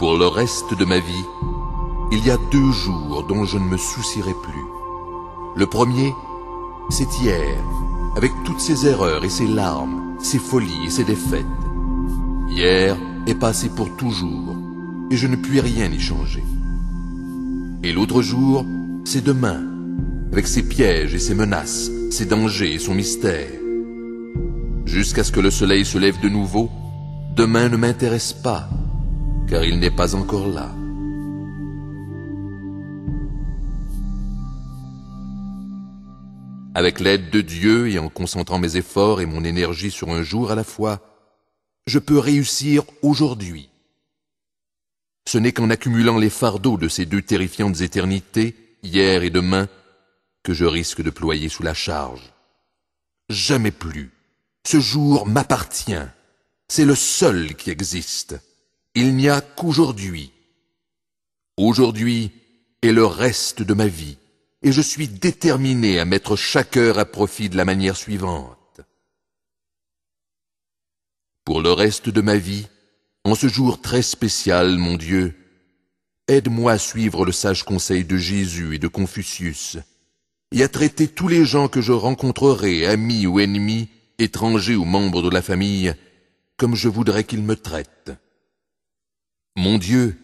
Pour le reste de ma vie, il y a deux jours dont je ne me soucierai plus. Le premier, c'est hier, avec toutes ses erreurs et ses larmes, ses folies et ses défaites. Hier est passé pour toujours, et je ne puis rien y changer. Et l'autre jour, c'est demain, avec ses pièges et ses menaces, ses dangers et son mystère. Jusqu'à ce que le soleil se lève de nouveau, demain ne m'intéresse pas, car il n'est pas encore là. Avec l'aide de Dieu et en concentrant mes efforts et mon énergie sur un jour à la fois, je peux réussir aujourd'hui. Ce n'est qu'en accumulant les fardeaux de ces deux terrifiantes éternités, hier et demain, que je risque de ployer sous la charge. Jamais plus. Ce jour m'appartient. C'est le seul qui existe. Il n'y a qu'aujourd'hui. Aujourd'hui est le reste de ma vie, et je suis déterminé à mettre chaque heure à profit de la manière suivante. Pour le reste de ma vie, en ce jour très spécial, mon Dieu, aide-moi à suivre le sage conseil de Jésus et de Confucius, et à traiter tous les gens que je rencontrerai, amis ou ennemis, étrangers ou membres de la famille, comme je voudrais qu'ils me traitent. Mon Dieu,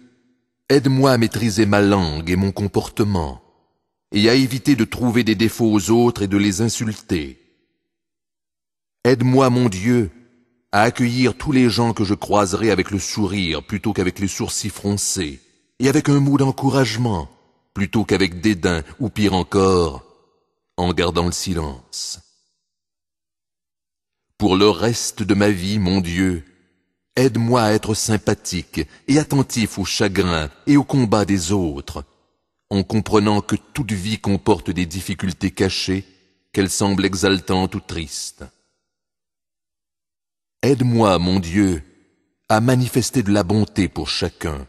aide-moi à maîtriser ma langue et mon comportement, et à éviter de trouver des défauts aux autres et de les insulter. Aide-moi, mon Dieu, à accueillir tous les gens que je croiserai avec le sourire plutôt qu'avec les sourcils froncés, et avec un mot d'encouragement plutôt qu'avec dédain, ou pire encore, en gardant le silence. Pour le reste de ma vie, mon Dieu, Aide-moi à être sympathique et attentif aux chagrins et aux combats des autres, en comprenant que toute vie comporte des difficultés cachées, qu'elles semblent exaltantes ou tristes. Aide-moi, mon Dieu, à manifester de la bonté pour chacun,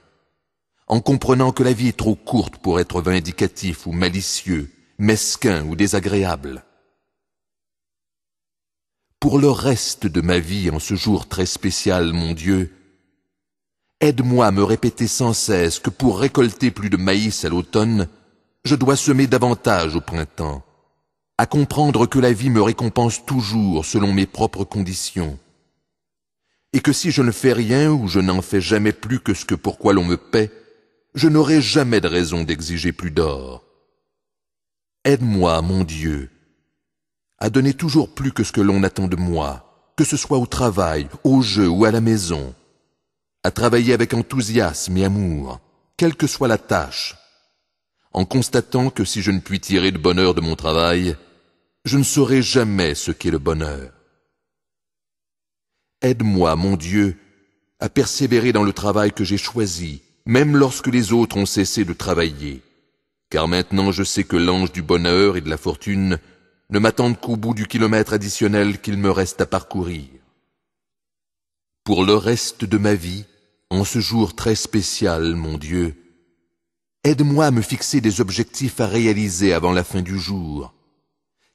en comprenant que la vie est trop courte pour être vindicatif ou malicieux, mesquin ou désagréable pour le reste de ma vie en ce jour très spécial, mon Dieu, aide-moi à me répéter sans cesse que pour récolter plus de maïs à l'automne, je dois semer davantage au printemps, à comprendre que la vie me récompense toujours selon mes propres conditions, et que si je ne fais rien ou je n'en fais jamais plus que ce que pourquoi l'on me paie, je n'aurai jamais de raison d'exiger plus d'or. Aide-moi, mon Dieu, à donner toujours plus que ce que l'on attend de moi, que ce soit au travail, au jeu ou à la maison, à travailler avec enthousiasme et amour, quelle que soit la tâche, en constatant que si je ne puis tirer de bonheur de mon travail, je ne saurai jamais ce qu'est le bonheur. Aide-moi, mon Dieu, à persévérer dans le travail que j'ai choisi, même lorsque les autres ont cessé de travailler, car maintenant je sais que l'ange du bonheur et de la fortune ne m'attendent qu'au bout du kilomètre additionnel qu'il me reste à parcourir. Pour le reste de ma vie, en ce jour très spécial, mon Dieu, aide-moi à me fixer des objectifs à réaliser avant la fin du jour,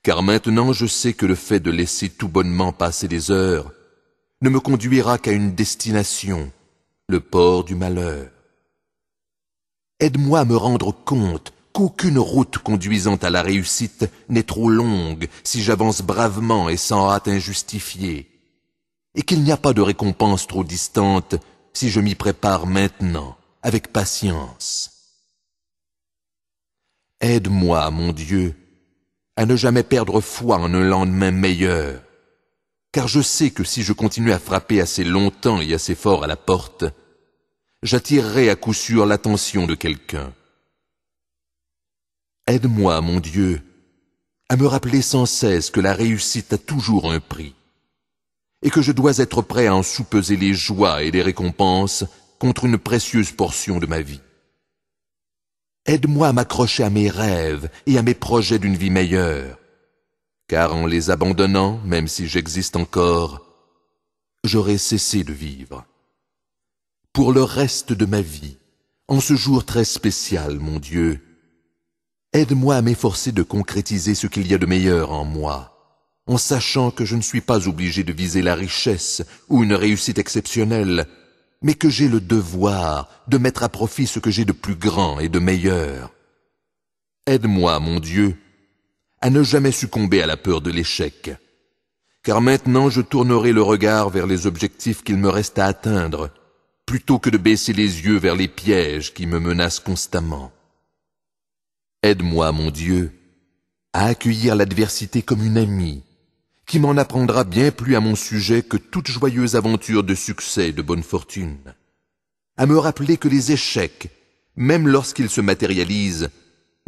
car maintenant je sais que le fait de laisser tout bonnement passer les heures ne me conduira qu'à une destination, le port du malheur. Aide-moi à me rendre compte qu'aucune route conduisant à la réussite n'est trop longue si j'avance bravement et sans hâte injustifiée, et qu'il n'y a pas de récompense trop distante si je m'y prépare maintenant, avec patience. Aide-moi, mon Dieu, à ne jamais perdre foi en un lendemain meilleur, car je sais que si je continue à frapper assez longtemps et assez fort à la porte, j'attirerai à coup sûr l'attention de quelqu'un. Aide-moi, mon Dieu, à me rappeler sans cesse que la réussite a toujours un prix, et que je dois être prêt à en soupeser les joies et les récompenses contre une précieuse portion de ma vie. Aide-moi à m'accrocher à mes rêves et à mes projets d'une vie meilleure, car en les abandonnant, même si j'existe encore, j'aurai cessé de vivre. Pour le reste de ma vie, en ce jour très spécial, mon Dieu, Aide-moi à m'efforcer de concrétiser ce qu'il y a de meilleur en moi, en sachant que je ne suis pas obligé de viser la richesse ou une réussite exceptionnelle, mais que j'ai le devoir de mettre à profit ce que j'ai de plus grand et de meilleur. Aide-moi, mon Dieu, à ne jamais succomber à la peur de l'échec, car maintenant je tournerai le regard vers les objectifs qu'il me reste à atteindre, plutôt que de baisser les yeux vers les pièges qui me menacent constamment. Aide-moi, mon Dieu, à accueillir l'adversité comme une amie, qui m'en apprendra bien plus à mon sujet que toute joyeuse aventure de succès et de bonne fortune, à me rappeler que les échecs, même lorsqu'ils se matérialisent,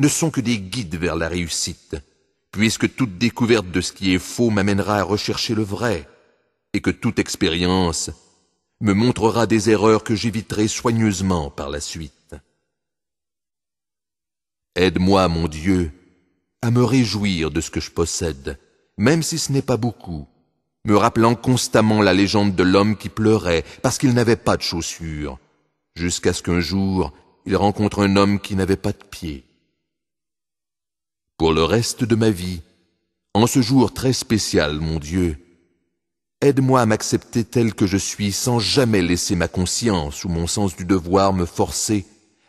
ne sont que des guides vers la réussite, puisque toute découverte de ce qui est faux m'amènera à rechercher le vrai, et que toute expérience me montrera des erreurs que j'éviterai soigneusement par la suite. Aide-moi, mon Dieu, à me réjouir de ce que je possède, même si ce n'est pas beaucoup, me rappelant constamment la légende de l'homme qui pleurait parce qu'il n'avait pas de chaussures, jusqu'à ce qu'un jour il rencontre un homme qui n'avait pas de pieds. Pour le reste de ma vie, en ce jour très spécial, mon Dieu, aide-moi à m'accepter tel que je suis sans jamais laisser ma conscience ou mon sens du devoir me forcer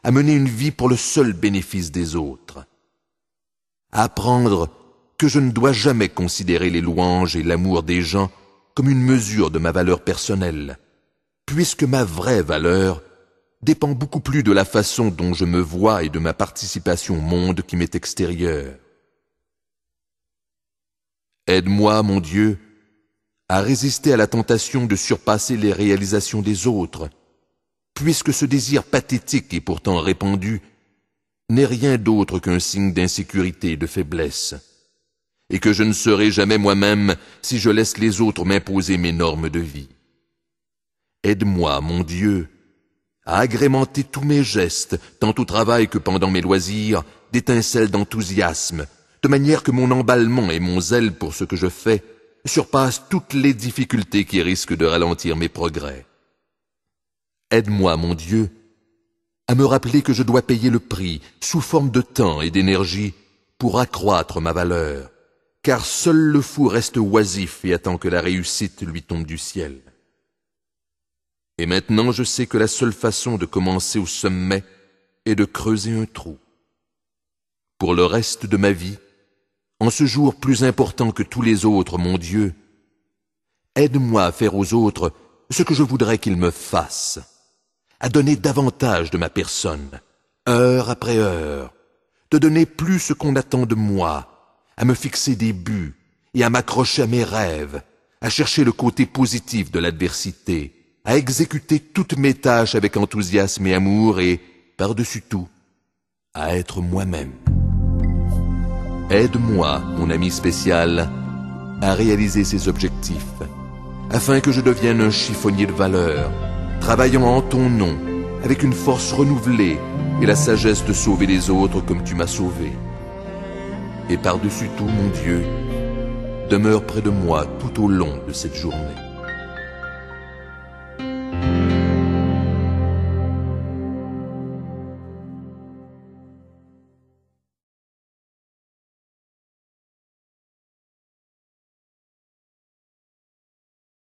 à mener une vie pour le seul bénéfice des autres, à apprendre que je ne dois jamais considérer les louanges et l'amour des gens comme une mesure de ma valeur personnelle, puisque ma vraie valeur dépend beaucoup plus de la façon dont je me vois et de ma participation au monde qui m'est extérieur. Aide-moi, mon Dieu, à résister à la tentation de surpasser les réalisations des autres, puisque ce désir pathétique et pourtant répandu n'est rien d'autre qu'un signe d'insécurité et de faiblesse, et que je ne serai jamais moi-même si je laisse les autres m'imposer mes normes de vie. Aide-moi, mon Dieu, à agrémenter tous mes gestes, tant au travail que pendant mes loisirs, d'étincelles d'enthousiasme, de manière que mon emballement et mon zèle pour ce que je fais surpassent toutes les difficultés qui risquent de ralentir mes progrès. Aide-moi, mon Dieu, à me rappeler que je dois payer le prix, sous forme de temps et d'énergie, pour accroître ma valeur, car seul le fou reste oisif et attend que la réussite lui tombe du ciel. Et maintenant je sais que la seule façon de commencer au sommet est de creuser un trou. Pour le reste de ma vie, en ce jour plus important que tous les autres, mon Dieu, aide-moi à faire aux autres ce que je voudrais qu'ils me fassent à donner davantage de ma personne, heure après heure, de donner plus ce qu'on attend de moi, à me fixer des buts et à m'accrocher à mes rêves, à chercher le côté positif de l'adversité, à exécuter toutes mes tâches avec enthousiasme et amour et, par-dessus tout, à être moi-même. Aide-moi, mon ami spécial, à réaliser ces objectifs, afin que je devienne un chiffonnier de valeur, travaillant en ton nom, avec une force renouvelée et la sagesse de sauver les autres comme tu m'as sauvé. Et par-dessus tout, mon Dieu, demeure près de moi tout au long de cette journée.